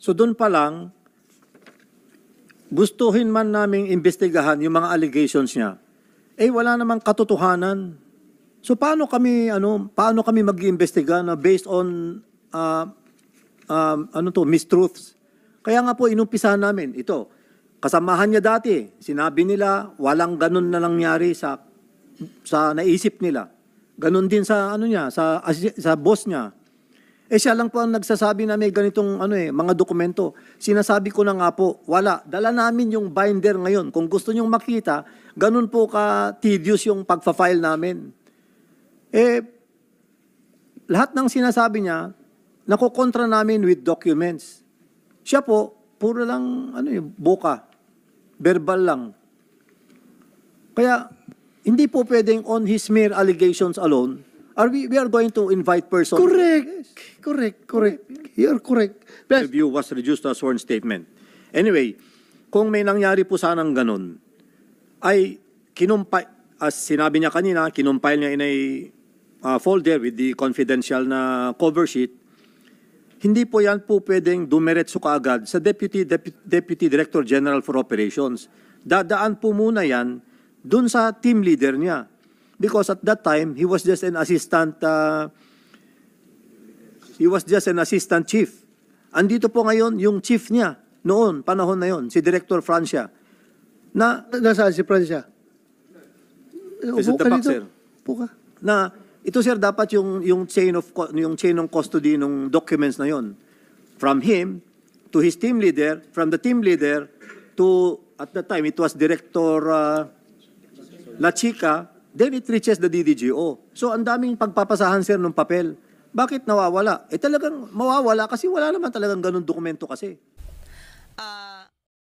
So doon pa lang, gustuhin man naming imbestigahan yung mga allegations niya, eh wala namang katotohanan. So paano kami ano paano kami mag-iimbestiga na based on uh, uh, ano to mistruths? Kaya nga po inumpisa namin ito. Kasamahan niya dati, sinabi nila walang ganun na nangyari sa sa naisip nila. Ganun din sa ano niya, sa sa boss niya. Eh siya lang po ang nagsasabi na may ganitong ano eh, mga dokumento. Sinasabi ko na nga po, wala. Dala namin yung binder ngayon. Kung gusto nyong makita, ganun po ka tedious yung pagfa-file namin. Eh, lahat ng sinasabi niya, nakukontra namin with documents. Siya po, puro lang ano eh, boka. Verbal lang. Kaya, hindi po pwedeng on his mere allegations alone, Are we, we are going to invite person? Correct. Correct. Correct. You're correct. But, Interview was reduced to a sworn statement. Anyway, kung may nangyari po sanang ganun, ay kinumpay, as sinabi niya kanina, kinumpile niya in a uh, folder with the confidential na cover sheet, hindi po yan po pwedeng dumiretso kaagad sa Deputy, Deputy, Deputy Director General for Operations. Dadaan po muna yan dun sa team leader niya because at that time he was just an assistant uh, he was just an assistant chief. Andito po ngayon yung chief niya noon, panahon na yon, si Director Francia. Na nasaan si Francia? Is the box, sir? Na ito sir dapat yung yung chain of yung chain ng custody ng documents na yon from him to his team leader, from the team leader to at the time it was Director uh, La Chica Then it reaches the DDGO. So ang daming pagpapasahan sir ng papel. Bakit nawawala? Eh talagang mawawala kasi wala naman talagang ganun dokumento kasi.